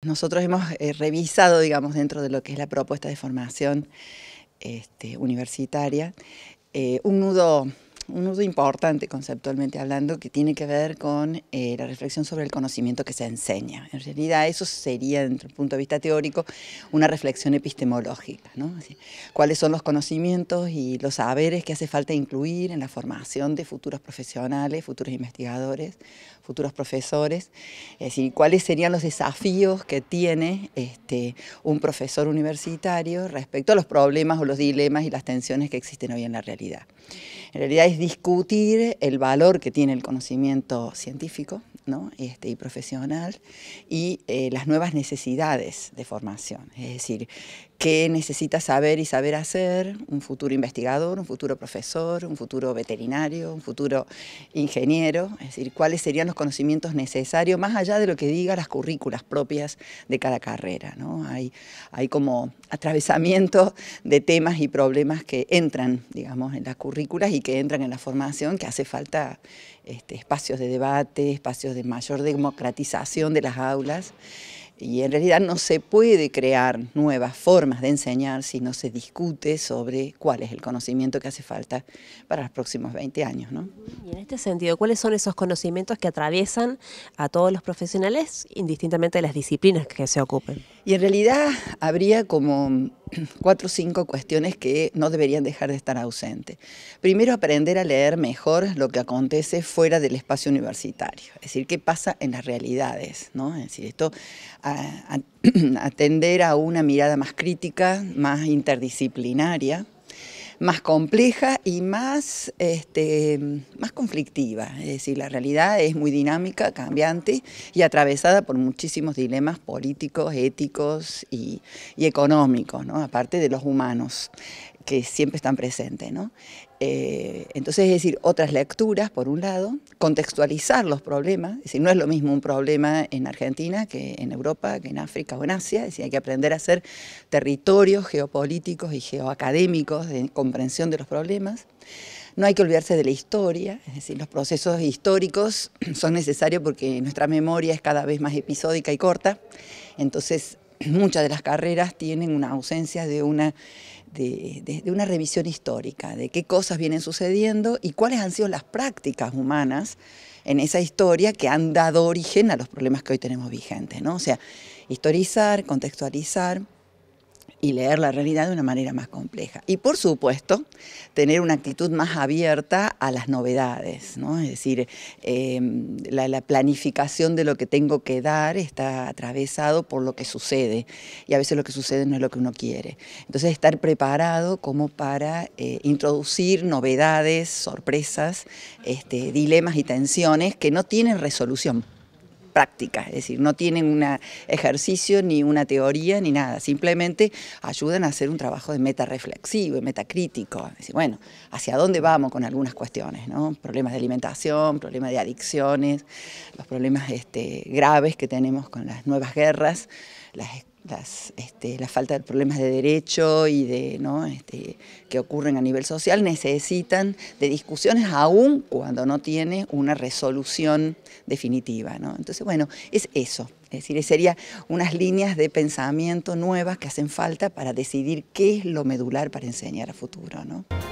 Nosotros hemos eh, revisado, digamos, dentro de lo que es la propuesta de formación este, universitaria, eh, un nudo un uso importante conceptualmente hablando que tiene que ver con eh, la reflexión sobre el conocimiento que se enseña. En realidad eso sería, desde el punto de vista teórico, una reflexión epistemológica. ¿Cuáles son los conocimientos y los saberes que hace falta incluir en la formación de futuros profesionales, futuros investigadores, futuros profesores? Es ¿cuáles serían los desafíos que tiene este, un profesor universitario respecto a los problemas o los dilemas y las tensiones que existen hoy en la realidad? En realidad es discutir el valor que tiene el conocimiento científico ¿no? Este, y profesional y eh, las nuevas necesidades de formación. Es decir, qué necesita saber y saber hacer un futuro investigador, un futuro profesor, un futuro veterinario, un futuro ingeniero, es decir, cuáles serían los conocimientos necesarios, más allá de lo que diga las currículas propias de cada carrera. ¿no? Hay, hay como atravesamiento de temas y problemas que entran, digamos, en las currículas y que entran en la formación, que hace falta este, espacios de debate, espacios de mayor democratización de las aulas. Y en realidad no se puede crear nuevas formas de enseñar si no se discute sobre cuál es el conocimiento que hace falta para los próximos 20 años. ¿no? Y en este sentido, ¿cuáles son esos conocimientos que atraviesan a todos los profesionales indistintamente de las disciplinas que se ocupen? Y en realidad habría como cuatro o cinco cuestiones que no deberían dejar de estar ausentes. Primero, aprender a leer mejor lo que acontece fuera del espacio universitario, es decir, qué pasa en las realidades, ¿no? Es decir, esto atender a una mirada más crítica, más interdisciplinaria, más compleja y más, este, más conflictiva. Es decir, la realidad es muy dinámica, cambiante y atravesada por muchísimos dilemas políticos, éticos y, económicos, aparte de los humanos que siempre están presentes. ¿no? Eh, entonces, es decir, otras lecturas, por un lado, contextualizar los problemas, es decir, no es lo mismo un problema en Argentina que en Europa, que en África o en Asia, es decir, hay que aprender a hacer territorios geopolíticos y geoacadémicos de comprensión de los problemas. No hay que olvidarse de la historia, es decir, los procesos históricos son necesarios porque nuestra memoria es cada vez más episódica y corta, entonces muchas de las carreras tienen una ausencia de una, revisión histórica, de qué cosas vienen sucediendo y cuáles han sido las prácticas humanas en esa historia que han dado origen a los problemas que hoy tenemos vigentes. ¿no? O sea, historizar, contextualizar y leer la realidad de una manera más compleja. Y por supuesto, tener una actitud más abierta a las novedades, ¿no? es decir, em, la, planificación de lo que tengo que dar está atravesado por lo que sucede y a veces lo que sucede no es lo que uno quiere. Entonces estar preparado como para eh, introducir novedades, sorpresas, este, dilemas y tensiones que no tienen resolución práctica, es decir, no tienen un ejercicio ni una teoría ni nada, simplemente ayudan a hacer un trabajo de meta reflexivo y metacrítico, es decir, bueno, hacia dónde vamos con algunas cuestiones, ¿no? Problemas de alimentación, problemas de adicciones, los problemas este, graves que tenemos con las nuevas guerras, las las, este, la falta de problemas de derecho y de ¿no? Este, que ocurren a nivel social necesitan de discusiones aún cuando no tiene una resolución definitiva. ¿no? Entonces, bueno, es eso. Es decir, serían unas líneas de pensamiento nuevas que hacen falta para decidir qué es lo medular para enseñar a futuro. ¿no?